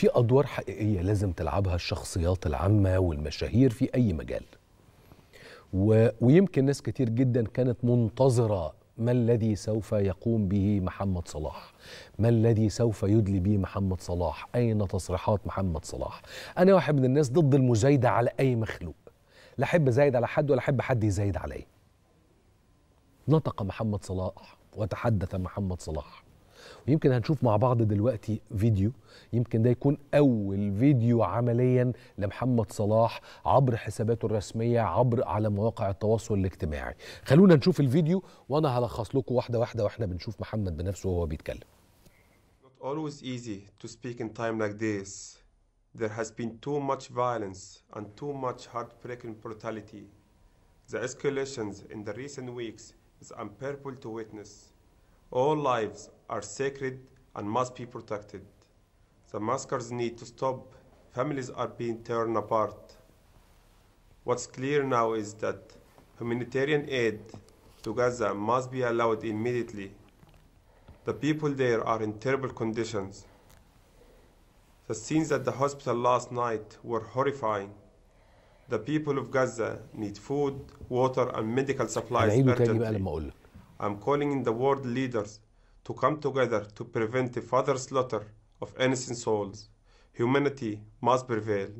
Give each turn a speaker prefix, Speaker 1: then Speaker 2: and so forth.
Speaker 1: في ادوار حقيقيه لازم تلعبها الشخصيات العامه والمشاهير في اي مجال و... ويمكن ناس كتير جدا كانت منتظره ما الذي سوف يقوم به محمد صلاح ما الذي سوف يدلي به محمد صلاح اين تصريحات محمد صلاح انا واحد من الناس ضد المزايده على اي مخلوق لا احب زايد على حد ولا احب حد يزايد عليا نطق محمد صلاح وتحدث محمد صلاح ويمكن هنشوف مع بعض دلوقتي فيديو يمكن ده يكون أول فيديو عمليا لمحمد صلاح عبر حساباته الرسمية عبر على مواقع التواصل الاجتماعي خلونا نشوف الفيديو وأنا هلخص لكم واحدة واحدة وإحنا بنشوف محمد بنفسه وهو بيتكلم
Speaker 2: Not always easy to speak in time like this. There has been too much violence and too much heartbreaking brutality. The escalations in the recent weeks is unbearable to witness. All lives are sacred and must be protected. The massacres need to stop. Families are being torn apart. What's clear now is that humanitarian aid to Gaza must be allowed immediately. The people there are in terrible conditions. The scenes at the hospital last night were horrifying. The people of Gaza need food, water and medical supplies. I'm calling in the world leaders to come together to prevent the further slaughter of innocent souls. Humanity must prevail.